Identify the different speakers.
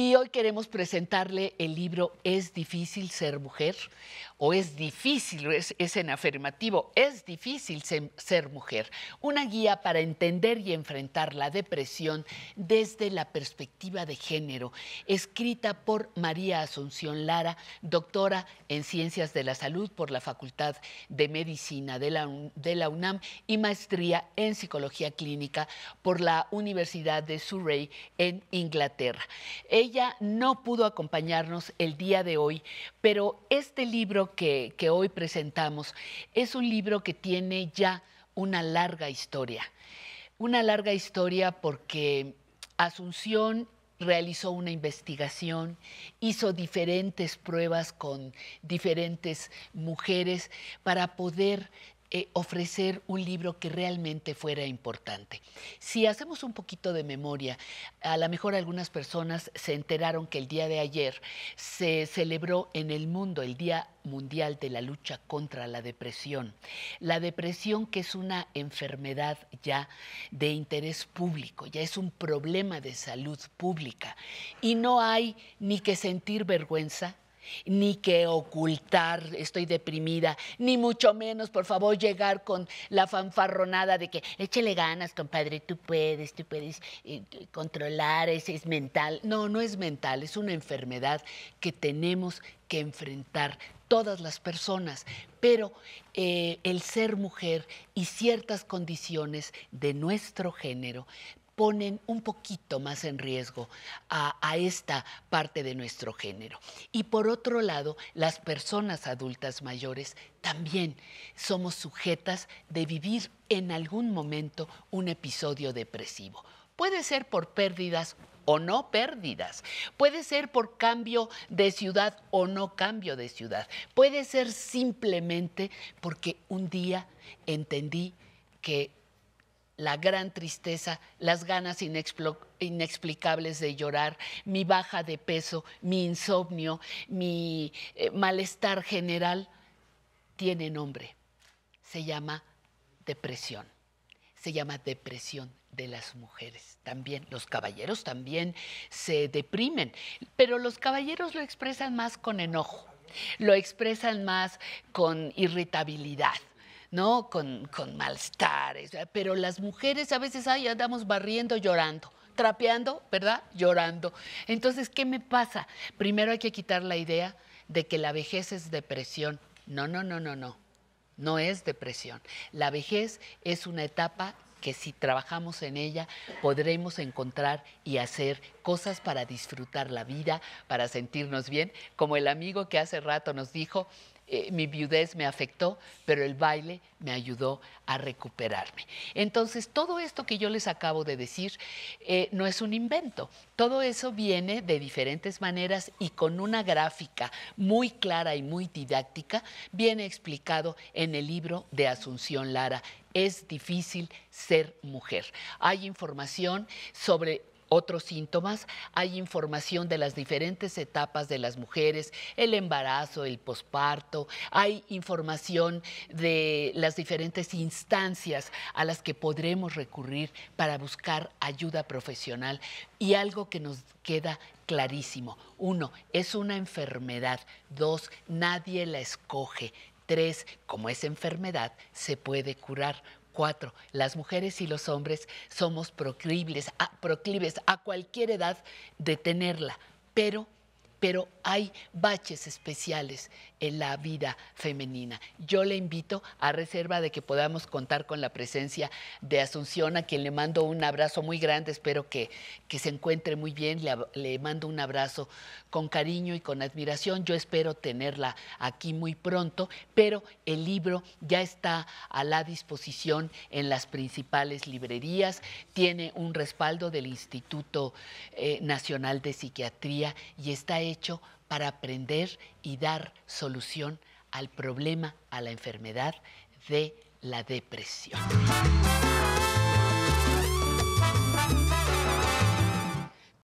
Speaker 1: Y hoy queremos presentarle el libro ¿Es difícil ser mujer? O es difícil, es, en afirmativo, es difícil ser, mujer. Una guía para entender y enfrentar la depresión desde la perspectiva de género, escrita por María Asunción Lara, doctora en Ciencias de la Salud por la Facultad de Medicina de la, de la UNAM y maestría en Psicología Clínica por la Universidad de Surrey en Inglaterra. Ella no pudo acompañarnos el día de hoy, pero este libro que, hoy presentamos es un libro que tiene ya una larga historia. Una larga historia porque Asunción realizó una investigación, hizo diferentes pruebas con diferentes mujeres para poder eh, ofrecer un libro que realmente fuera importante. Si hacemos un poquito de memoria, a lo mejor algunas personas se enteraron que el día de ayer se celebró en el mundo el Día Mundial de la Lucha contra la Depresión. La depresión que es una enfermedad ya de interés público, ya es un problema de salud pública. Y no hay ni que sentir vergüenza ni que ocultar, estoy deprimida, ni mucho menos, por favor, llegar con la fanfarronada de que échele ganas, compadre, tú puedes, tú puedes eh, controlar, es, es mental. No, no es mental, es una enfermedad que tenemos que enfrentar todas las personas, pero eh, el ser mujer y ciertas condiciones de nuestro género ponen un poquito más en riesgo a, esta parte de nuestro género. Y por otro lado, las personas adultas mayores también somos sujetas de vivir en algún momento un episodio depresivo. Puede ser por pérdidas o no pérdidas. Puede ser por cambio de ciudad o no cambio de ciudad. Puede ser simplemente porque un día entendí que la gran tristeza, las ganas inexplicables de llorar, mi baja de peso, mi insomnio, mi eh, malestar general, tiene nombre. Se llama depresión. Se llama depresión de las mujeres también. Los caballeros también se deprimen, pero los caballeros lo expresan más con enojo, lo expresan más con irritabilidad ¿no? Con, con malestares. Pero las mujeres a veces andamos barriendo llorando trapeando, ¿verdad? Llorando. Entonces, ¿qué me pasa? Primero hay que quitar la idea de que la vejez es depresión. No, no, no, no, no. No es depresión. La vejez es una etapa que si trabajamos en ella podremos encontrar y hacer cosas para disfrutar la vida, para sentirnos bien, como el amigo que hace rato nos dijo, eh, mi viudez me afectó, pero el baile me ayudó a recuperarme. Entonces, todo esto que yo les acabo de decir eh, no es un invento. Todo eso viene de diferentes maneras y con una gráfica muy clara y muy didáctica, viene explicado en el libro de Asunción Lara. Es difícil ser mujer. Hay información sobre otros síntomas, hay información de las diferentes etapas de las mujeres, el embarazo, el posparto, hay información de las diferentes instancias a las que podremos recurrir para buscar ayuda profesional y algo que nos queda clarísimo. Uno, es una enfermedad. Dos, nadie la escoge. Tres, como es enfermedad, se puede curar. Cuatro, Las mujeres y los hombres somos a, proclives a cualquier edad de tenerla, pero pero hay baches especiales en la vida femenina. Yo le invito a reserva de que podamos contar con la presencia de Asunción, a quien le mando un abrazo muy grande, espero que, que se encuentre muy bien, le, mando un abrazo con cariño y con admiración, yo espero tenerla aquí muy pronto, pero el libro ya está a la disposición en las principales librerías, tiene un respaldo del Instituto eh, Nacional de Psiquiatría y está hecho para aprender y dar solución al problema, a la enfermedad de la depresión.